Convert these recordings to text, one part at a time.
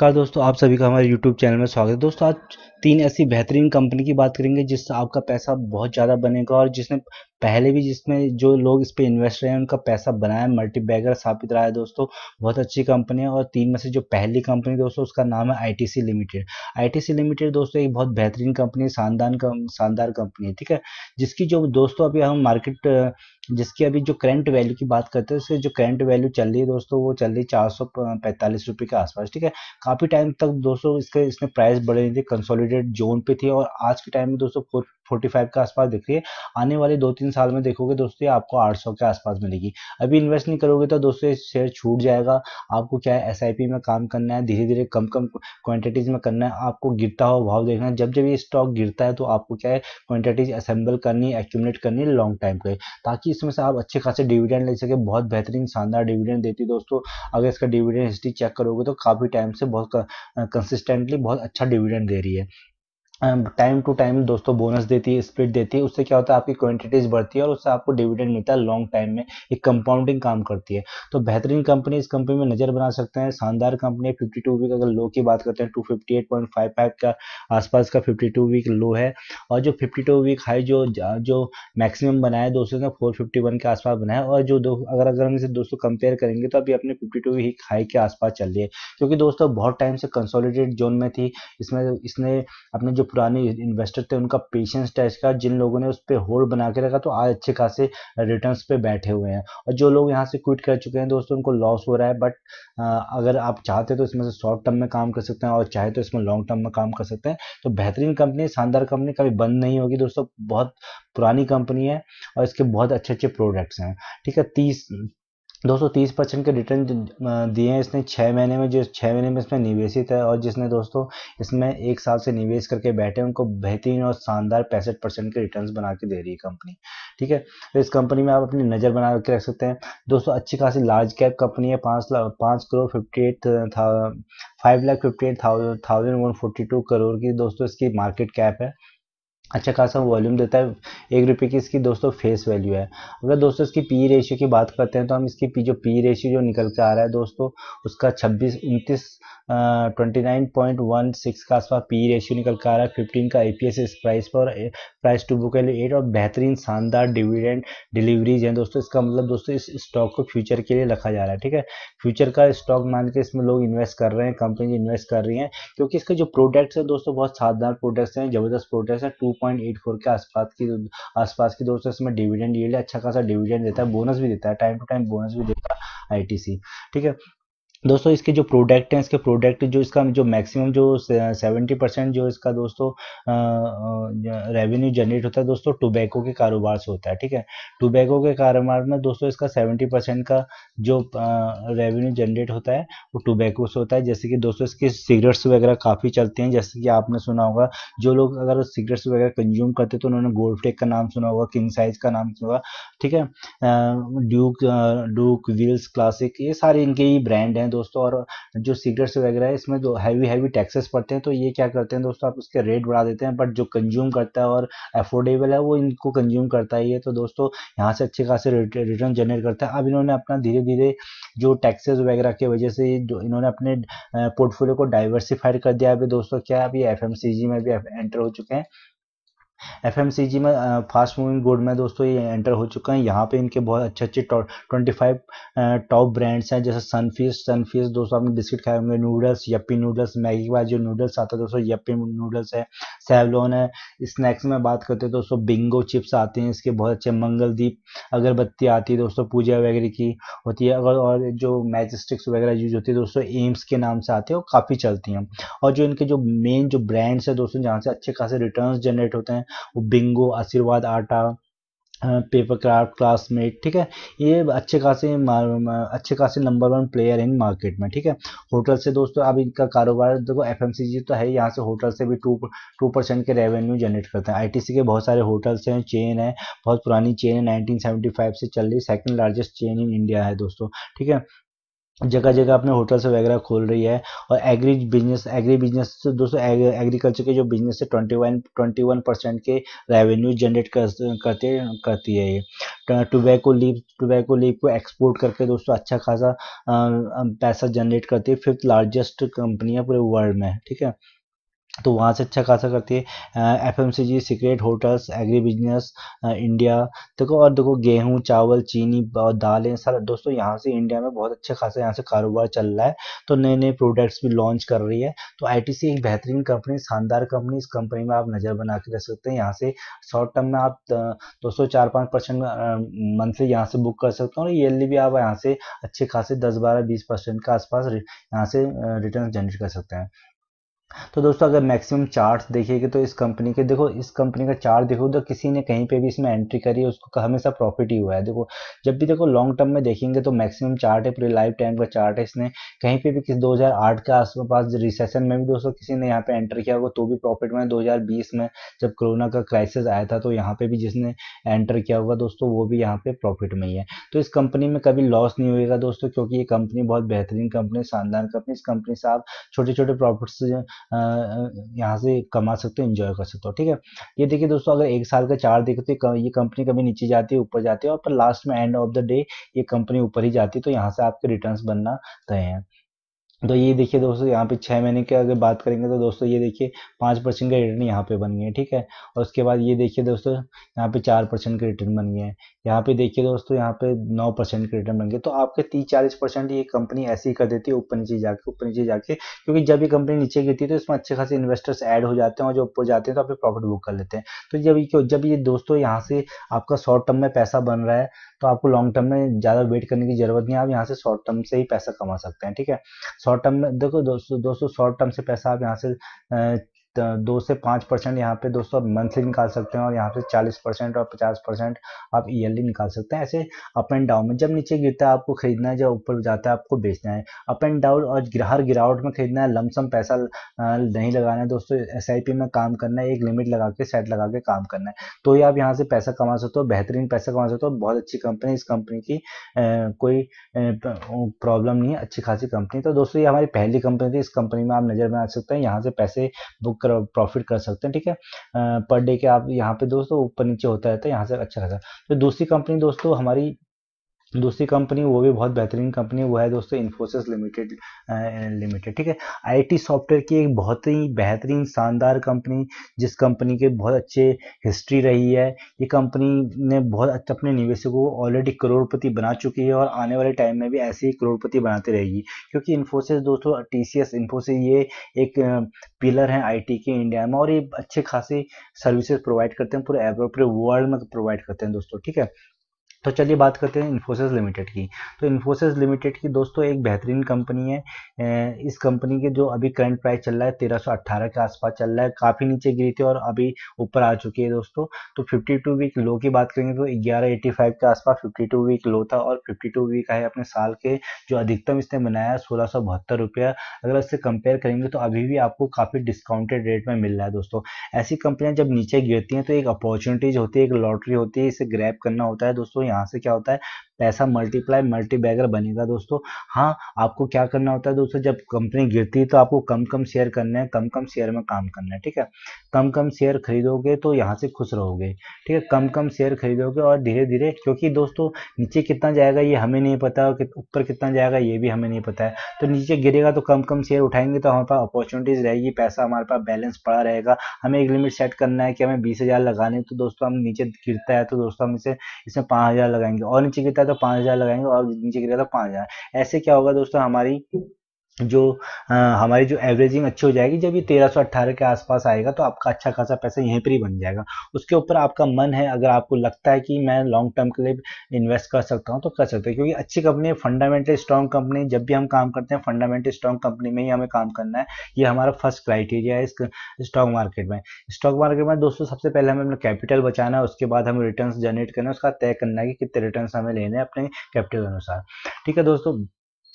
नमस्कार दोस्तों आप सभी का हमारे YouTube चैनल में स्वागत है दोस्तों आज तीन ऐसी बेहतरीन कंपनी की बात करेंगे जिससे आपका पैसा बहुत ज़्यादा बनेगा और जिसने पहले भी जिसमें जो लोग इस पर इन्वेस्ट रहे हैं उनका पैसा बनाया मल्टीबैगर साबित रहा है दोस्तों बहुत अच्छी कंपनी है और तीन में से जो पहली कंपनी दोस्तों उसका नाम है आई लिमिटेड आई लिमिटेड दोस्तों एक बहुत बेहतरीन कंपनी शानदार शानदार कंपनी है ठीक है जिसकी जो दोस्तों अभी हम मार्केट जिसकी अभी जो करंट वैल्यू की बात करते हैं उसकी जो करंट वैल्यू चल रही है दोस्तों वो चल रही है चार सौ पैंतालीस रुपये के आसपास ठीक है काफ़ी टाइम तक दोस्तों इसके इसमें प्राइस बढ़ रही थी कंसोलिडेट जोन पे थी और आज के टाइम में दोस्तों 45 के आसपास दिख रही है आने वाले दो तीन साल में देखोगे दोस्तों आपको 800 के आसपास मिलेगी अभी इन्वेस्ट नहीं करोगे तो दोस्तों शेयर छूट जाएगा आपको क्या है एस में काम करना है धीरे धीरे कम कम क्वान्टिटीज में करना है आपको गिरता हुआ भाव देखना है जब जब ये स्टॉक गिरता है तो आपको क्या है क्वान्टिटीज असेंबल करनी है एक्यूमलेट करनी है लॉन्ग टाइम के ताकि इसमें से आप अच्छे खासे डिविडेंड ले सके बहुत बेहतरीन शानदार डिविडेंड देती है दोस्तों अगर इसका डिविडेंड हिस्ट्री चेक करोगे तो काफ़ी टाइम से बहुत कंसिस्टेंटली बहुत अच्छा डिविडेंड दे रही है टाइम टू टाइम दोस्तों बोनस देती है स्प्लिट देती है उससे क्या होता है आपकी क्वांटिटीज बढ़ती है और उससे आपको डिविडेंड मिलता है लॉन्ग टाइम में एक कंपाउंडिंग काम करती है तो बेहतरीन कंपनी इस कंपनी में नजर बना सकते हैं शानदार कंपनी फिफ्टी टू वीक अगर लो की बात करते हैं two fifty eight point five five का आसपास का फिफ्टी टू वीक लो है और जो फिफ्टी टू वीक हाई जो जो मैक्सिमम बनाया दोस्तों ने फोर फिफ्टी वन के आसपास बनाया और जो दो अगर अगर हम इसे दोस्तों कंपेयर करेंगे तो अभी अपने फिफ्टी टू वीक हाई के आसपास चल रही है क्योंकि दोस्तों बहुत टाइम से कंसोलिडेट जोन में थी इसमें इसने अपने जो पुराने इन्वेस्टर थे उनका पेशेंस टेस्ट का जिन लोगों ने उस पर होल्ड बना के रखा तो आज अच्छे खासे रिटर्न पे बैठे हुए हैं और जो लोग यहाँ से क्विट कर चुके हैं दोस्तों उनको लॉस हो रहा है बट अगर आप चाहते तो इसमें से शॉर्ट टर्म में काम कर सकते हैं और चाहे तो इसमें लॉन्ग टर्म में काम कर सकते हैं तो बेहतरीन कंपनी शानदार कंपनी कभी बंद नहीं होगी दोस्तों बहुत पुरानी कंपनी है और इसके बहुत अच्छे अच्छे प्रोडक्ट्स हैं ठीक है तीस दोस्तों तीस परसेंट के रिटर्न दिए हैं इसने छः महीने में जो छः महीने में इसमें निवेशित है और जिसने दोस्तों इसमें एक साल से निवेश करके बैठे हैं उनको बेहतरीन और शानदार पैंसठ परसेंट के रिटर्न बना के दे रही है कंपनी ठीक है तो इस कंपनी में आप अपनी नज़र बना के रख सकते हैं दोस्तों अच्छी खासी लार्ज कैप कंपनी है पाँच लाख पाँच crore fifty eight five lakh fifty eight thousand thousand one forty two crore की दोस्तों इसकी मार्केट कैप है अच्छा खासा वॉल्यूम देता है एक रुपये की इसकी दोस्तों फेस वैल्यू है अगर दोस्तों इसकी पी रेशियो की बात करते हैं तो हम इसकी पी जो पी रेशियो जो निकल के आ रहा है दोस्तों उसका छब्बीस उनतीस twenty nine point one six का आसपास पी रेशियो निकल के आ रहा है फिफ्टीन का एस इस प्राइस पर price to book value eight और बेहतरीन शानदार डिविडेंड डिलीवरीज हैं दोस्तों इसका मतलब दोस्तों इस स्टॉक को फ्यूचर के लिए रखा जा रहा है ठीक है फ्यूचर का स्टॉक मान के इसमें लोग इन्वेस्ट कर रहे हैं कंपनी इन्वेस्ट कर रही हैं क्योंकि इसके जो प्रोडक्ट्स हैं दोस्तों बहुत शानदार प्रोडक्ट्स हैं जबरदस्त प्रोडक्ट्स हैं टू पॉइंट एट फोर के आसपास की आसपास के दोस्तों इसमें डिविडेंड ये अच्छा खासा डिविडेंड देता है बोनस भी देता है टाइम टू टाइम बोनस भी देता है आई ठीक है दोस्तों इसके जो प्रोडक्ट हैं इसके प्रोडक्ट जो इसका जो मैक्सिमम जो सेवेंटी परसेंट जो इसका दोस्तों रेवेन्यू जनरेट होता है दोस्तों टोबैको के कारोबार से होता है ठीक है टोबैको के कारोबार में दोस्तों इसका सेवेंटी परसेंट का जो रेवेन्यू जनरेट होता है वो टोबैको से होता है जैसे कि दोस्तों इसके सिगरेट्स वगैरह काफ़ी चलते हैं जैसे कि आपने सुना होगा जो लोग अगर सिगरेट्स वगैरह कंज्यूम करते तो उन्होंने गोल्ड टेक का नाम सुना होगा किंग साइज का नाम सुना होगा ठीक है ड्यूक ड्यूक व्हील्स क्लासिक ये सारे इनके ही ब्रांड हैं हैं दोस्तों और जो सिगरेट्स वगैरह है इसमें जो हैवी हैवी टैक्सेस पड़ते हैं तो ये क्या करते हैं दोस्तों आप उसके रेट बढ़ा देते हैं बट जो कंज्यूम करता है और अफोर्डेबल है वो इनको कंज्यूम करता ही है तो दोस्तों यहाँ से अच्छे खासे रिटर्न जनरेट करता है अब इन्होंने अपना धीरे धीरे जो टैक्सेस वगैरह की वजह से जो इन्होंने अपने पोर्टफोलियो को डाइवर्सिफाइड कर दिया अभी दोस्तों क्या अभी एफ में भी एंटर हो चुके हैं एफ में फास्ट मूविंग गुड में दोस्तों ये एंटर हो चुका है यहाँ पे इनके बहुत अच्छे अच्छे ट्वेंटी फाइव टॉप ब्रांड्स हैं जैसे सनफीस सनफीस दोस्तों आपने बिस्किट खाए होंगे नूडल्स यप्पी नूडल्स मैगी के बाद जो नूडल्स आते हैं दोस्तों यप्पी नूडल्स है सेवलोन है स्नैक्स में बात करते हैं दोस्तों बिंगो चिप्स आते हैं इसके बहुत अच्छे मंगलदीप अगरबत्ती आती है दोस्तों पूजा वगैरह की होती है अगर और जो मैजिस्टिक्स वगैरह यूज होती है दोस्तों एम्स के नाम से आते हैं और काफ़ी चलती हैं और जो इनके जो मेन जो ब्रांड्स हैं दोस्तों जहाँ से अच्छे खासे रिटर्न जनरेट होते हैं वो बिंगो आशीर्वाद आटा पेपर क्राफ्ट क्लासमेट ठीक है ये अच्छे खासे अच्छे खासे number one player in market में ठीक है होटल से दोस्तों अब इनका कारोबार देखो एफ तो है यहाँ से होटल से भी टू टू परसेंट के रेवेन्यू जनरेट करते हैं आईटीसी के बहुत सारे होटल्स हैं चेन है बहुत पुरानी चेन है 1975 से चल रही second largest chain in India है दोस्तों ठीक है जगह जगह अपने होटल्स वगैरह खोल रही है और एग्री बिजनेस एग्री बिजनेस से दोस्तों एग्रीकल्चर के जो बिजनेस है twenty one twenty one percent के रेवेन्यू जनरेट कर, करते करती है ये टोबैको लीप टोबैको लीप को एक्सपोर्ट करके दोस्तों अच्छा खासा पैसा जनरेट करती है फिफ्थ लार्जेस्ट कंपनी है पूरे वर्ल्ड में ठीक है तो वहाँ से अच्छा खासा करती है F M C G hotels agri business India देखो और देखो गेहूँ चावल चीनी और दालें सारा दोस्तों यहाँ से इंडिया में बहुत अच्छा खासा यहाँ से कारोबार चल रहा है तो नए नए प्रोडक्ट्स भी लॉन्च कर रही है तो आई टी सी एक बेहतरीन कंपनी शानदार कंपनी इस कंपनी में आप नज़र बना के रख सकते हैं यहाँ से शॉर्ट टर्म में आप दोस्तों चार पाँच परसेंट मंथली यहाँ से बुक कर सकते हो और ईयरली भी आप यहाँ से अच्छे खासे दस बारह बीस परसेंट के आसपास यहाँ से रिटर्न जनरेट कर सकते हैं तो दोस्तों अगर मैक्सिमम चार्ट देखिएगा तो इस कंपनी के देखो इस कंपनी का चार्ट देखो तो किसी ने कहीं पे भी इसमें एंट्री करी है उसको हमेशा प्रॉफिट ही हुआ है देखो जब भी देखो लॉन्ग टर्म में देखेंगे तो मैक्सिमम चार्ट है पूरे लाइफ टाइम का चार्ट है इसने कहीं पे भी किसी 2008 के आसपास रिसेशन में भी दोस्तों किसी ने यहाँ पे एंटर किया होगा तो भी प्रॉफिट में दो में जब कोरोना का क्राइसिस आया था तो यहाँ पे भी जिसने एंटर किया होगा दोस्तों वो भी यहाँ पे प्रॉफिट में ही है तो इस कंपनी में कभी लॉस नहीं होगा दोस्तों क्योंकि ये कंपनी बहुत बेहतरीन कंपनी शानदार कंपनी इस कंपनी से आप छोटे छोटे प्रॉफिट यहाँ से कमा सकते हो इन्जॉय कर सकते हो ठीक है ये देखिए दोस्तों अगर एक साल का चार्ट देखते तो ये कंपनी कभी नीचे जाती है ऊपर जाती है और पर लास्ट में एंड ऑफ द डे ये कंपनी ऊपर ही जाती है तो यहाँ से आपके रिटर्न बनना तय है तो ये देखिए दोस्तों यहाँ पे छः महीने की अगर बात करेंगे तो दोस्तों ये देखिए पाँच परसेंट का रिटर्न यहाँ पे बन गया ठीक है और उसके बाद ये देखिए दोस्तों यहाँ पे चार परसेंट का रिटर्न बन गया है यहाँ पे देखिए दोस्तों यहाँ पे नौ परसेंट का रिटर्न बन गया तो आपके तीस चालीस परसेंट ये कंपनी ऐसी कर देती है ऊपर नीचे जाके ऊपर नीचे जाके क्योंकि जब ये कंपनी नीचे गिरती है तो इसमें अच्छे खासे इन्वेस्टर्स एड हो जाते हैं और जो ऊपर जाते हैं तो आप प्रॉफिट बुक कर लेते हैं तो जब ये जब ये दोस्तों यहाँ से आपका शॉर्ट टर्म में पैसा बन रहा है तो आपको लॉन्ग टर्म में ज़्यादा वेट करने की जरूरत नहीं है आप यहाँ से शॉर्ट टर्म से ही पैसा कमा सकते हैं ठीक है शॉर्ट टर्म में देखो दोस्तों दोस्तों शॉर्ट टर्म से पैसा आप यहाँ से दो से पाँच परसेंट यहाँ पे दोस्तों आप मंथली निकाल सकते हैं और यहाँ पे चालीस परसेंट और पचास परसेंट आप ईयरली निकाल सकते हैं ऐसे अप एंड डाउन में जब नीचे गिरता है आपको खरीदना है जब ऊपर जाता है आपको बेचना है अप एंड डाउन और हर गिरावट में खरीदना है लमसम पैसा नहीं लगाना है दोस्तों एस में काम करना है एक लिमिट लगा के सेट लगा के काम करना है तो ही आप यहाँ से पैसा कमा सकते हो बेहतरीन पैसा कमा सकते हो बहुत अच्छी कंपनी इस कंपनी की कोई प्रॉब्लम नहीं है अच्छी खासी कंपनी तो दोस्तों ये हमारी पहली कंपनी थी इस कंपनी में आप नज़र बना सकते हैं यहाँ से पैसे बुक कर प्रॉफिट कर सकते हैं ठीक है पर डे के आप यहाँ पे दोस्तों ऊपर नीचे होता रहता है यहाँ से अच्छा रहता है तो दूसरी कंपनी दोस्तों हमारी दूसरी कंपनी वो भी बहुत बेहतरीन कंपनी वो है दोस्तों इन्फोसिस लिमिटेड लिमिटेड ठीक है आईटी सॉफ्टवेयर की एक बहुत ही बेहतरीन शानदार कंपनी जिस कंपनी के बहुत अच्छे हिस्ट्री रही है ये कंपनी ने बहुत अच्छा अपने निवेशकों को ऑलरेडी करोड़पति बना चुकी है और आने वाले टाइम में भी ऐसे ही करोड़पति बनाती रहेगी क्योंकि इन्फोसिस दोस्तों टी सी इन्फोसिस ये एक पिलर है आई के इंडिया में और ये अच्छे खासे सर्विसेज प्रोवाइड करते हैं पूरे पूरे वर्ल्ड में प्रोवाइड करते हैं दोस्तों ठीक है तो चलिए बात करते हैं इन्फोसिस लिमिटेड की तो इन्फोसिस लिमिटेड की दोस्तों एक बेहतरीन कंपनी है इस कंपनी के जो अभी करंट प्राइस चल रहा है 1318 के आसपास चल रहा है काफ़ी नीचे गिरी थी और अभी ऊपर आ चुकी है दोस्तों तो 52 वीक लो की बात करेंगे तो 1185 के आसपास 52 वीक लो था और 52 वीक आए अपने साल के जो अधिकतम इसने बनाया सोलह सौ बहत्तर रुपया अगर इससे कंपेयर करेंगे तो अभी भी आपको काफ़ी डिस्काउंटेड रेट में मिल रहा है दोस्तों ऐसी कंपनियाँ जब नीचे गिरती हैं तो एक अपॉर्चुनिटीज होती है एक लॉटरी होती है इसे ग्रैप करना होता है दोस्तों यहाँ यहाँ से क्या होता है पैसा मल्टीप्लाई मल्टी बैगर बनेगा दोस्तों हाँ आपको क्या करना होता है दोस्तों जब कंपनी गिरती है तो आपको कम कम शेयर करना है कम कम शेयर में काम करना है ठीक है कम कम शेयर खरीदोगे तो यहाँ से खुश रहोगे ठीक है कम कम शेयर खरीदोगे और धीरे धीरे क्योंकि दोस्तों नीचे कितना जाएगा ये हमें नहीं पता ऊपर कितना जाएगा ये भी हमें नहीं पता है तो नीचे गिरेगा तो कम कम शेयर उठाएंगे तो हमारे पास अपॉर्चुनिटीज़ रहेगी पैसा हमारे पास बैलेंस पड़ा रहेगा हमें एक लिमिट सेट करना है कि हमें बीस लगाने तो दोस्तों हम नीचे गिरता है तो दोस्तों हम इसे इसमें पाँच लगाएंगे और नीचे गिरता तो पाँच हज़ार लगाएंगे और नीचे गिरेगा तो पाँच हज़ार ऐसे क्या होगा दोस्तों हमारी जो आ, हमारी जो एवरेजिंग अच्छी हो जाएगी जब ये तेरह सौ अट्ठारह के आसपास आएगा तो आपका अच्छा खासा पैसा यहीं पर ही बन जाएगा उसके ऊपर आपका मन है अगर आपको लगता है कि मैं लॉन्ग टर्म के लिए इन्वेस्ट कर सकता हूँ तो कर सकते हैं क्योंकि अच्छी कंपनी है फंडामेंटली स्ट्रॉन्ग कंपनी जब भी हम काम करते हैं फंडामेंटली स्ट्रॉन्ग कंपनी में ही हमें काम करना है ये हमारा फर्स्ट क्राइटेरिया है इस स्टॉक मार्केट में स्टॉक मार्केट में दोस्तों सबसे पहले हमें अपना कैपिटल बचाना है उसके बाद हमें रिटर्न जनरेट करना है उसका तय करना है कि कितने रिटर्न हमें लेने हैं अपने कैपिटल अनुसार ठीक है दोस्तों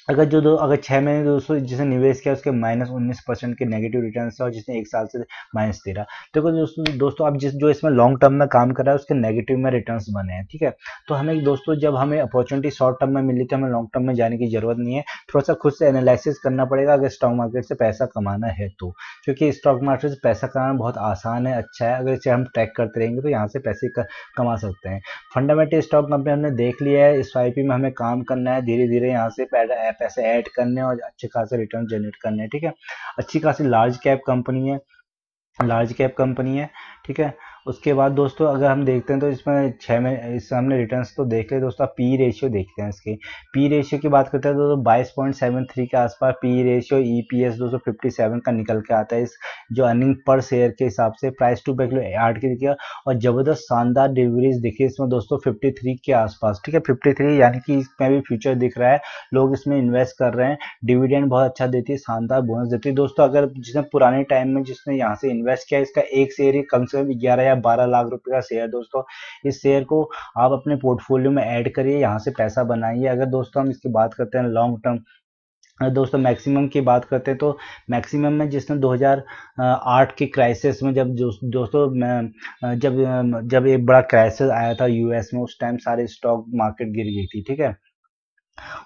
अगर जो दो अगर छः महीने दोस्तों जिसने निवेश किया उसके माइनस उन्नीस परसेंट के नेगेटिव रिटर्न था और जिसने एक साल से माइनस तेरह तो दोस्तों दोस्तों आप जिस जो इसमें लॉन्ग टर्म में काम कर रहा है उसके नेगेटिव में रिटर्न्स बने हैं ठीक है तो हमें दोस्तों जब हमें अपॉर्चुनिटी शॉर्ट टर्म में मिली तो हमें लॉन्ग टर्म में जाने की जरूरत नहीं है थोड़ा सा खुद से एनालिसिस करना पड़ेगा अगर स्टॉक मार्केट से पैसा कमाना है तो क्योंकि स्टॉक मार्केट से पैसा कमाना बहुत आसान है अच्छा है अगर इसे हम ट्रैक करते रहेंगे तो यहाँ से पैसे कमा सकते हैं फंडामेंटल स्टॉक कंपनी हमने देख लिया है एस में हमें काम करना है धीरे धीरे यहाँ से पैसे ऐड करने और अच्छे खासे रिटर्न जनरेट करने हैं ठीक है अच्छी खासी लार्ज कैप कंपनी है लार्ज कैप कंपनी है ठीक है उसके बाद दोस्तों अगर हम देखते हैं तो इसमें छः में इस हमने रिटर्न तो देख ले दोस्तों पी रेशियो देखते हैं इसके पी रेशियो की बात करते हैं तो दोस्तों बाईस पॉइंट सेवन थ्री के आसपास P ratio E P S दो सौ फिफ्टी सेवन का निकल के आता है इस जो अर्निंग पर शेयर के हिसाब से प्राइस टू बैक आठ के दिखे और ज़बरदस्त शानदार डिलीवरीज दिखी इसमें दोस्तों फिफ्टी थ्री के आसपास ठीक है फिफ्टी थ्री यानी कि इसमें भी फ्यूचर दिख रहा है लोग इसमें इन्वेस्ट कर रहे हैं डिविडेंड बहुत अच्छा देती है शानदार बोनस देती है दोस्तों अगर जिसने पुराने टाइम में जिसने यहाँ से इन्वेस्ट किया इसका एक शेयर ही कम से कम ग्यारह है बारह लाख रुपए का शेयर दोस्तों इस शेयर को आप अपने पोर्टफोलियो में ऐड करिए यहाँ से पैसा बनाइए अगर दोस्तों हम इसकी बात करते हैं लॉन्ग टर्म दोस्तों मैक्सिमम की बात करते हैं तो मैक्सिमम में जिसने 2008 की क्राइसिस में जब जो, दोस्तों जब जब एक बड़ा क्राइसिस आया था यूएस में उस टाइम सारे स्टॉक मार्केट गिर गई थी ठीक है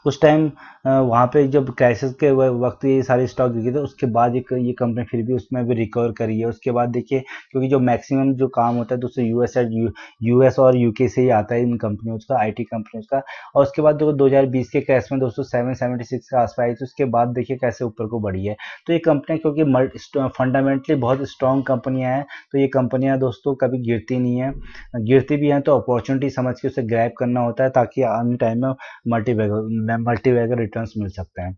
उस टाइम वहाँ पे जब क्राइसिस के वक्त ये सारे स्टॉक गिरे थे उसके बाद एक ये कंपनी फिर भी उसमें भी रिकवर करी है उसके बाद देखिए क्योंकि जो मैक्सिमम जो काम होता है दूसरे यू यूएस और यूके से ही आता है इन कंपनियों का आईटी कंपनियों का और उसके बाद देखो दो के क्रैश में दोस्तों सेवन के पास आई थी उसके बाद देखिए कैसे ऊपर को बढ़ी है तो ये कंपनियाँ क्योंकि फंडामेंटली बहुत स्ट्रॉन्ग कंपनियाँ हैं तो ये कंपनियाँ दोस्तों कभी गिरती नहीं है गिरती भी हैं तो अपॉर्चुनिटी समझ के उसे ग्रैप करना होता है ताकि आने टाइम में मल्टीबैगर मल्टीवेगर रिटर्न मिल सकते हैं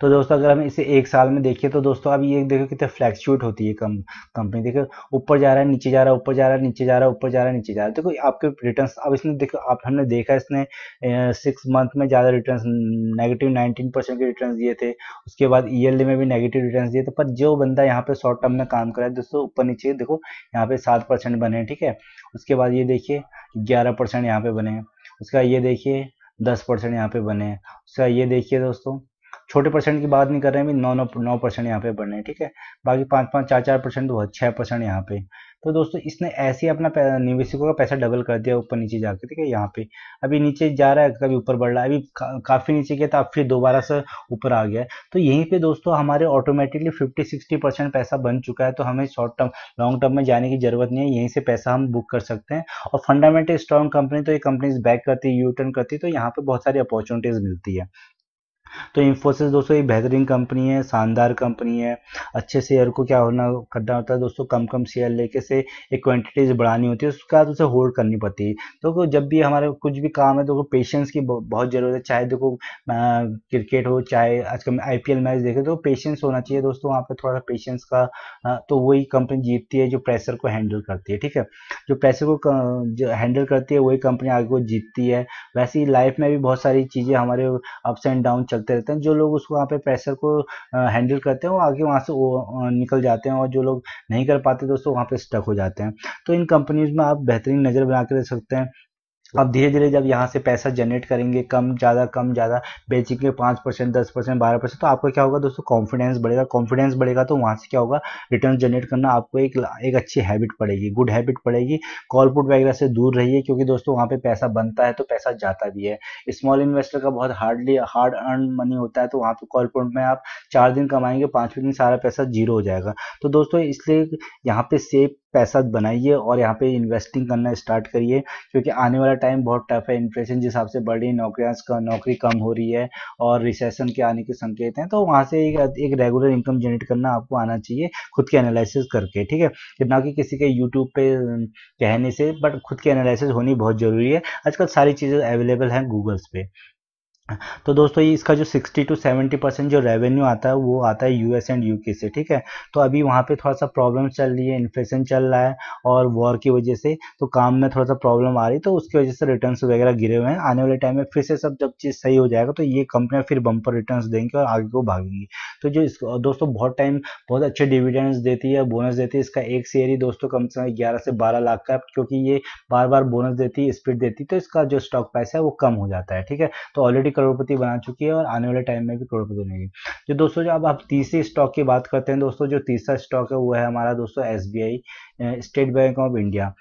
तो दोस्तों अगर हम इसे एक साल में देखिए तो दोस्तों अब ये देखो कितने फ्लैक्चुएट होती है कम कंपनी देखो ऊपर जा रहा है नीचे जा रहा है ऊपर जा रहा है नीचे जा रहा है ऊपर जा रहा है नीचे जा रहा है देखो आपके रिटर्न्स अब इसने देखो आप हमने देखा इसने सिक्स मंथ में ज़्यादा रिटर्न नेगेटिव नाइनटीन के रिटर्न दिए थे उसके बाद ईयरली e में भी नेगेटिव रिटर्न दिए थे पर जो बंदा यहाँ पे शॉर्ट टर्म में काम करा है दोस्तों ऊपर नीचे देखो यहाँ पे सात बने ठीक है उसके बाद ये देखिए ग्यारह परसेंट पे बने उसका ये देखिए दस परसेंट यहाँ पे बने हैं उसका ये देखिए दोस्तों छोटे परसेंट की बात नहीं कर रहे हैं नौ नौ नौ परसेंट यहाँ पे बढ़ रहे हैं ठीक है बाकी पाँच पाँच चार चार परसेंट हुआ छः परसेंट यहाँ पे तो दोस्तों इसने ऐसे ही अपना निवेशकों का पैसा डबल कर दिया ऊपर नीचे जाकर ठीक है यहाँ पे अभी नीचे जा रहा है कभी ऊपर बढ़ रहा है अभी का, काफ़ी नीचे गया था अब फिर दोबारा से ऊपर आ गया तो यहीं पे दोस्तों हमारे ऑटोमेटिकली 50 60 परसेंट पैसा बन चुका है तो हमें शॉर्ट टर्म लॉन्ग टर्म में जाने की जरूरत नहीं है यहीं से पैसा हम बुक कर सकते हैं और फंडामेंटल स्ट्रॉन्ग कंपनी तो ये कंपनीज बैक करती है यू टर्न करती है तो यहाँ पर बहुत सारी अपॉर्चुनिटीज़ मिलती है तो इंफोसिस दोस्तों ये बेहतरीन कंपनी है शानदार कंपनी है अच्छे शेयर को क्या होना करना होता है दोस्तों कम कम शेयर लेके से एक क्वांटिटीज बढ़ानी होती है उसके बाद तो उसे होल्ड करनी पड़ती है तो जब भी हमारे कुछ भी काम है तो पेशेंस की बहुत ज़रूरत है चाहे देखो क्रिकेट हो चाहे आजकल आई मैच देखे तो पेशेंस होना चाहिए दोस्तों वहाँ पर थोड़ा सा पेशेंस का तो वही कंपनी जीतती है जो प्रेशर को हैंडल करती है ठीक है जो प्रेशर को हैंडल करती है वही कंपनी आगे को जीतती है वैसे ही लाइफ में भी बहुत सारी चीज़ें हमारे अप्स एंड डाउन चल चलते रहते हैं जो लोग उसको वहाँ पे प्रेशर को हैंडल करते हैं वो आगे वहाँ से वो निकल जाते हैं और जो लोग नहीं कर पाते दोस्तों वहाँ पे स्टक हो जाते हैं तो इन कंपनीज में आप बेहतरीन नज़र बना के रह सकते हैं अब धीरे धीरे जब यहाँ से पैसा जनरेट करेंगे कम ज़्यादा कम ज़्यादा बेचेंगे पाँच परसेंट दस परसेंट बारह परसेंट तो आपका क्या होगा दोस्तों कॉन्फिडेंस बढ़ेगा कॉन्फिडेंस बढ़ेगा तो वहाँ से क्या होगा रिटर्न जनरेट करना आपको एक एक अच्छी हैबिट पड़ेगी गुड हैबिट पड़ेगी कॉलपुट वगैरह से दूर रहिए क्योंकि दोस्तों वहाँ पर पैसा बनता है तो पैसा जाता भी है स्मॉल इन्वेस्टर का बहुत हार्डली हार्ड अर्न मनी होता है तो वहाँ पर कॉलपुट में आप चार दिन कमाएंगे पाँचवें दिन सारा पैसा जीरो हो जाएगा तो दोस्तों इसलिए यहाँ पर सेफ पैसा बनाइए और यहाँ पे इन्वेस्टिंग करना स्टार्ट करिए क्योंकि आने वाला टाइम बहुत टफ है इन्फ्लेशन जिस हिसाब से बढ़ है नौकरियाँ का नौकरी कम हो रही है और रिसेशन के आने के संकेत हैं तो वहाँ से एक, एक रेगुलर इनकम जनरेट करना आपको आना चाहिए खुद के एनालिसिस करके ठीक है ना कि किसी के यूट्यूब पे कहने से बट खुद की एनालिसिस होनी बहुत ज़रूरी है आजकल सारी चीज़ें अवेलेबल हैं गूगल्स पे तो दोस्तों इसका जो 60 टू 70 परसेंट जो रेवेन्यू आता है वो आता है यूएस एंड यूके से ठीक है तो अभी वहाँ पे थोड़ा सा प्रॉब्लम चल रही है इन्फ्लेशन चल रहा है और वॉर की वजह से तो काम में थोड़ा सा प्रॉब्लम आ रही तो उसकी वजह से रिटर्न्स वगैरह गिरे हुए हैं आने वाले टाइम में फिर से सब जब चीज़ सही हो जाएगा तो ये कंपनियाँ फिर बम्पर रिटर्न देंगी और आगे को भागेंगी तो जो इस दोस्तों बहुत टाइम बहुत अच्छे डिविडेंड्स देती है बोनस देती है इसका एक शेयर ही दोस्तों कम से कम ग्यारह से बारह लाख का क्योंकि ये बार बार बोनस देती है स्पीड देती तो इसका जो स्टॉक प्राइस है वो कम हो जाता है ठीक है तो ऑलरेडी करोड़पति बना चुकी है और आने वाले टाइम में भी करोड़पति बनेगी जो दोस्तों जो अब आप तीसरे स्टॉक की बात करते हैं दोस्तों जो तीसरा स्टॉक है वो है हमारा दोस्तों S state bank of India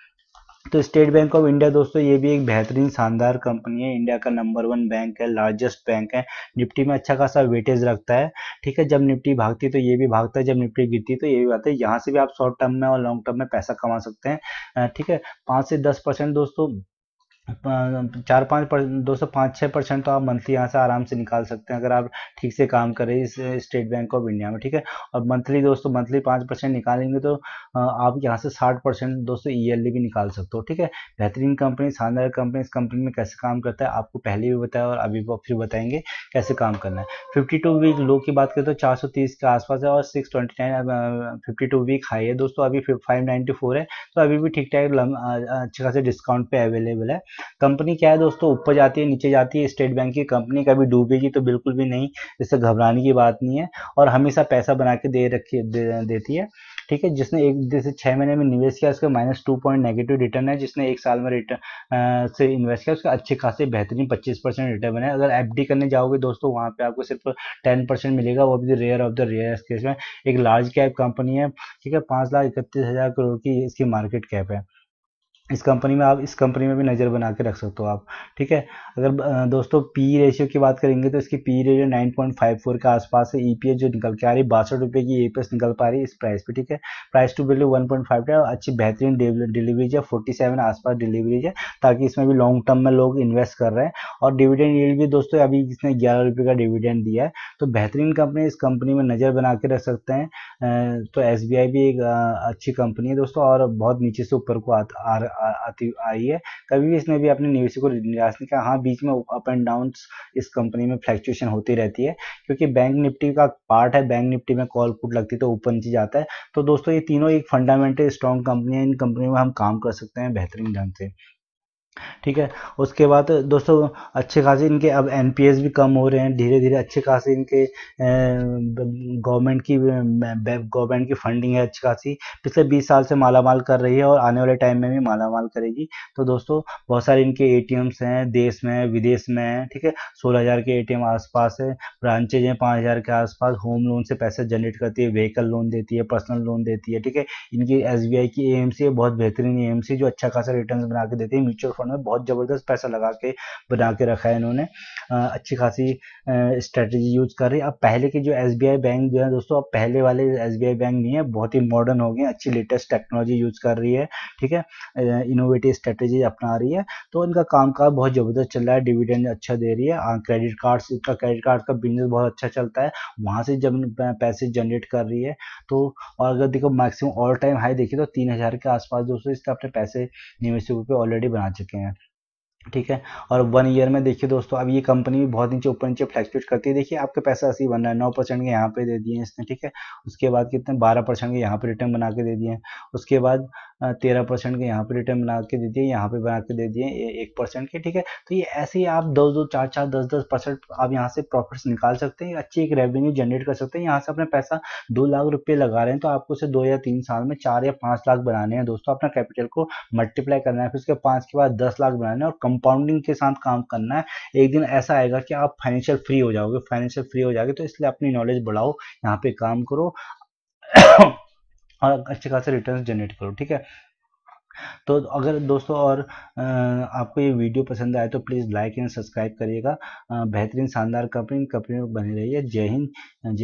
तो स्टेट बैंक ऑफ इंडिया दोस्तों ये भी एक बेहतरीन शानदार कंपनी है इंडिया का नंबर वन बैंक है लार्जेस्ट बैंक है निफ्टी में अच्छा खासा वेटेज रखता है ठीक है जब निफ्टी भागती है तो ये भी भागता है जब निफ्टी गिरती तो ये भी भागता है यहाँ से भी आप शॉर्ट टर्म में और लॉन्ग टर्म में पैसा कमा सकते हैं ठीक है पाँच से दस दोस्तों चार पाँच पर दो सौ पाँच छः परसेंट तो आप मंथली यहाँ से आराम से निकाल सकते हैं अगर आप ठीक से काम करें इस स्टेट बैंक ऑफ इंडिया में ठीक है और मंथली दोस्तों मंथली पाँच परसेंट निकालेंगे तो आप यहाँ से साठ परसेंट दोस्तों ईयरली भी निकाल सकते हो ठीक है बेहतरीन कंपनी शानदार कंपनी इस कंपनी में कैसे काम करता है आपको पहले भी बताया और अभी फिर बताएंगे कैसे काम करना है फिफ्टी टू वीक लो की बात करें तो चार सौ तीस के आसपास है और six twenty nine fifty two week high है दोस्तों अभी फाइव नाइन्टी फोर है तो अभी भी ठीक ठाक अच्छे खासे डिस्काउंट पे अवेलेबल है कंपनी क्या है दोस्तों ऊपर जाती है नीचे जाती है स्टेट बैंक की कंपनी कभी डूबेगी तो बिल्कुल भी नहीं इससे घबराने की बात नहीं है और हमेशा पैसा बना के दे रखी दे, देती है ठीक है जिसने एक जैसे छः महीने में निवेश किया उसका minus two point negative return है जिसने एक साल में रिटर्न से इन्वेस्ट किया उसका अच्छे खासे बेहतरीन पच्चीस परसेंट रिटर्न बने अगर एफ करने जाओगे दोस्तों वहाँ पे आपको सिर्फ टेन परसेंट मिलेगा वो भी rare of the rare case में एक लार्ज कैप कंपनी है ठीक है पाँच लाख इकतीस हज़ार करोड़ की इसकी मार्केट कैप है इस कंपनी में आप इस कंपनी में भी नज़र बना के रख सकते हो आप ठीक है अगर दोस्तों पी रेशियो की बात करेंगे तो इसकी P ratio nine point five four के आसपास है ई पी एस जो निकल के आ रही है बासठ रुपये की ई पी एस निकल पा रही है इस प्राइस पे ठीक है price to value one point five अच्छी बेहतरीन डिलीवरीज है फोर्टी सेवन आसपास डिलीवरीज है ताकि इसमें भी लॉन्ग टर्म में लोग इन्वेस्ट कर रहे हैं और डिविडेंड ये भी दोस्तों अभी इसने ग्यारह रुपये का डिविडेंड दिया है तो बेहतरीन कंपनी इस कंपनी में नज़र बना के रख सकते हैं तो एस बी आई भी एक अच्छी कंपनी है दोस्तों और बहुत नीचे से ऊपर को आ आती आई है कभी भी इसने भी अपने निवेशकों को निराश नहीं किया हाँ बीच में अप एंड डाउन इस कंपनी में फ्लैक्चुएशन होती रहती है क्योंकि बैंक निफ्टी का पार्ट है बैंक निफ्टी में कॉल पुट लगती है तो ऊपर नीचे जाता है तो दोस्तों ये तीनों एक फंडामेंटल स्ट्रॉन्ग कंपनी है इन कंपनी में हम काम कर सकते हैं बेहतरीन ढंग से ठीक है उसके बाद दोस्तों अच्छे खासे इनके अब एन भी कम हो रहे हैं धीरे धीरे अच्छे खासे इनके गवर्नमेंट की गवर्नमेंट की फंडिंग है अच्छी खासी पिछले 20 साल से माला माल कर रही है और आने वाले टाइम में भी माला माल करेगी तो दोस्तों बहुत सारे इनके ए हैं देश में विदेश में हैं ठीक है सोलह हज़ार के ए टी पास है ब्रांचेज हैं पाँच हज़ार के आसपास होम लोन से पैसे जनरेट करती है व्हीकल लोन देती है पर्सनल लोन देती है ठीक है इनकी एस की ए है बहुत बेहतरीन ए जो अच्छा खासा रिटर्न बना के देती है म्यूचुअल फंड में बहुत ज़बरदस्त पैसा लगा के बना के रखा है इन्होंने अच्छी खासी स्ट्रेटजी यूज़ कर रही है अब पहले के जो एस बैंक जो है दोस्तों अब पहले वाले एस बैंक नहीं है बहुत ही मॉडर्न हो गए अच्छी लेटेस्ट टेक्नोलॉजी यूज़ कर रही है ठीक है इनोवेटिव स्ट्रेटजी अपना रही है तो इनका काम बहुत ज़बरदस्त चल रहा है डिविडेंड अच्छा दे रही है क्रेडिट कार्ड इसका क्रेडिट कार्ड का बिजनेस बहुत अच्छा चलता है वहाँ से जब पैसे जनरेट कर रही है तो और अगर देखो मैक्सिमम ऑल टाइम हाई देखिए तो तीन हज़ार के आसपास दोस्तों इसका अपने पैसे निवेशकों पे ऑलरेडी बना चुकी चुके हैं ठीक है और वन ईयर में देखिए दोस्तों अब ये कंपनी भी बहुत नीचे ऊपर नीचे फ्लैक्चुएट करती है देखिए आपके पैसा ऐसे ही बन रहा है नौ परसेंट के यहाँ पे दे दिए इसने ठीक है उसके बाद कितने बारह परसेंट के यहाँ पे रिटर्न बना के दे दिए उसके बाद तेरह परसेंट के यहाँ पे रिटर्न बना के दे दिए यहाँ पे बना के दे दिए एक परसेंट के ठीक है तो ये ऐसे ही आप दो दो चार चार दस दस परसेंट आप यहाँ से प्रॉफिट्स निकाल सकते हैं अच्छी एक रेवेन्यू जनरेट कर सकते हैं यहाँ से अपना पैसा दो लाख रुपये लगा रहे हैं तो आपको उसे दो या तीन साल में चार या पाँच लाख बनाने हैं दोस्तों अपना कैपिटल को मल्टीप्लाई करना है फिर उसके पाँच के बाद दस लाख बनाना है और कंपाउंडिंग के साथ काम करना है एक दिन ऐसा आएगा कि आप फाइनेंशियल फ्री हो जाओगे फाइनेंशियल फ्री हो जाओगे तो इसलिए अपनी नॉलेज बढ़ाओ यहाँ पे काम करो और अच्छे खासे रिटर्न जनरेट करो ठीक है तो अगर दोस्तों और आपको ये वीडियो पसंद आए तो प्लीज़ लाइक एंड सब्सक्राइब करिएगा बेहतरीन शानदार कंपनी कंपनी बनी रही है जय हिंद जय